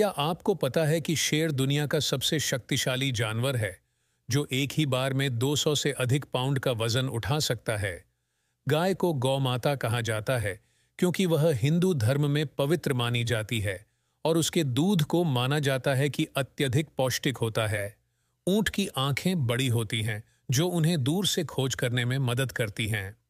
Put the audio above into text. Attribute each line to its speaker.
Speaker 1: क्या आपको पता है कि शेर दुनिया का सबसे शक्तिशाली जानवर है जो एक ही बार में 200 से अधिक पाउंड का वजन उठा सकता है गाय को गौमाता कहा जाता है क्योंकि वह हिंदू धर्म में पवित्र मानी जाती है और उसके दूध को माना जाता है कि अत्यधिक पौष्टिक होता है ऊंट की आंखें बड़ी होती हैं जो उन्हें दूर से खोज करने में मदद करती हैं